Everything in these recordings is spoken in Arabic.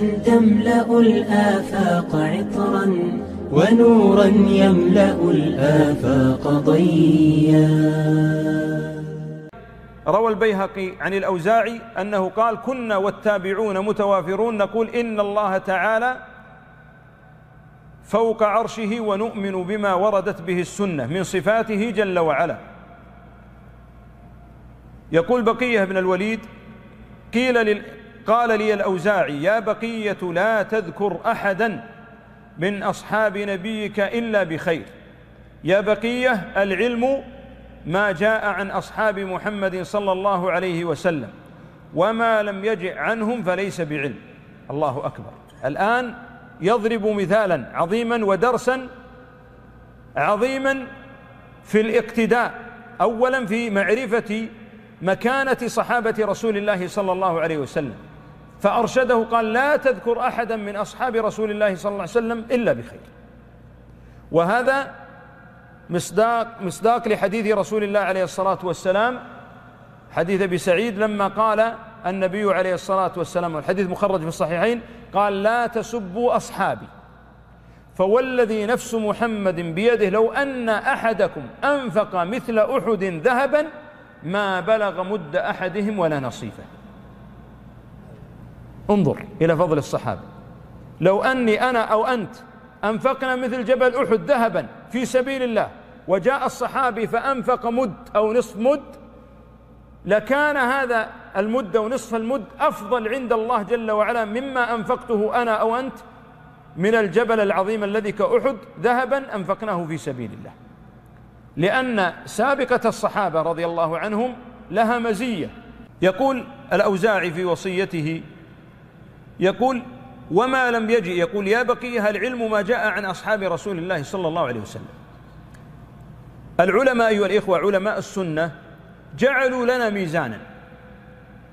أن تملأ الآفاق عطرا ونورا يملأ الآفاق ضيا روى البيهقي عن الأوزاعي أنه قال كنا والتابعون متوافرون نقول إن الله تعالى فوق عرشه ونؤمن بما وردت به السنة من صفاته جل وعلا يقول بقية بن الوليد قيل لل قال لي الأوزاعي يا بقية لا تذكر أحدا من أصحاب نبيك إلا بخير يا بقية العلم ما جاء عن أصحاب محمد صلى الله عليه وسلم وما لم يجع عنهم فليس بعلم الله أكبر الآن يضرب مثالا عظيما ودرسا عظيما في الاقتداء أولا في معرفة مكانة صحابة رسول الله صلى الله عليه وسلم فأرشده قال لا تذكر أحدا من أصحاب رسول الله صلى الله عليه وسلم إلا بخير وهذا مصداق مصداق لحديث رسول الله عليه الصلاة والسلام حديث أبي سعيد لما قال النبي عليه الصلاة والسلام والحديث مخرج في الصحيحين قال لا تسبوا أصحابي فوالذي نفس محمد بيده لو أن أحدكم أنفق مثل أحد ذهبا ما بلغ مد أحدهم ولا نصيفه انظر إلى فضل الصحابة لو أني أنا أو أنت أنفقنا مثل جبل أحد ذهبا في سبيل الله وجاء الصحابي فأنفق مد أو نصف مد لكان هذا المد أو نصف المد أفضل عند الله جل وعلا مما أنفقته أنا أو أنت من الجبل العظيم الذي كأحد ذهبا أنفقناه في سبيل الله لأن سابقة الصحابة رضي الله عنهم لها مزية يقول الأوزاعي في وصيته يقول وما لم يجئ يقول يا بقيها العلم ما جاء عن أصحاب رسول الله صلى الله عليه وسلم العلماء أيها الإخوة علماء السنة جعلوا لنا ميزانا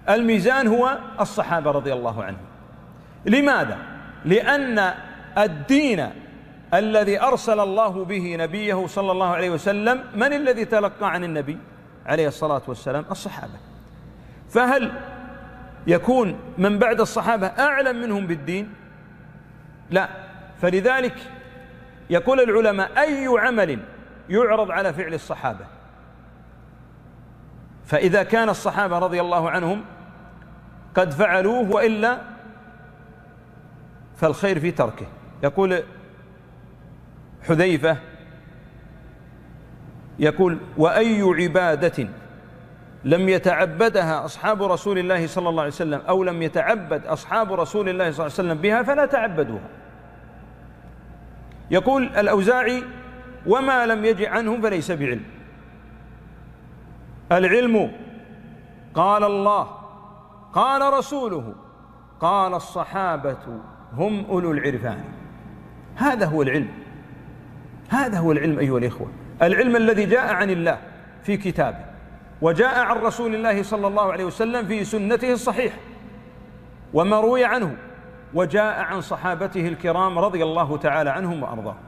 الميزان هو الصحابة رضي الله عنهم لماذا؟ لأن الدين الذي أرسل الله به نبيه صلى الله عليه وسلم من الذي تلقى عن النبي عليه الصلاة والسلام الصحابة فهل يكون من بعد الصحابة أعلم منهم بالدين لا فلذلك يقول العلماء أي عمل يعرض على فعل الصحابة فإذا كان الصحابة رضي الله عنهم قد فعلوه وإلا فالخير في تركه يقول حذيفة يقول وأي عبادة لم يتعبدها أصحاب رسول الله صلى الله عليه وسلم أو لم يتعبد أصحاب رسول الله صلى الله عليه وسلم بها فلا تعبدوها يقول الأوزاعي وما لم يجع عنه فليس بعلم العلم قال الله قال رسوله قال الصحابة هم أولو العرفان هذا هو العلم هذا هو العلم أيها الإخوة العلم الذي جاء عن الله في كتابه وجاء عن رسول الله صلى الله عليه وسلم في سنته الصحيحة وما روي عنه وجاء عن صحابته الكرام رضي الله تعالى عنهم وأرضاهم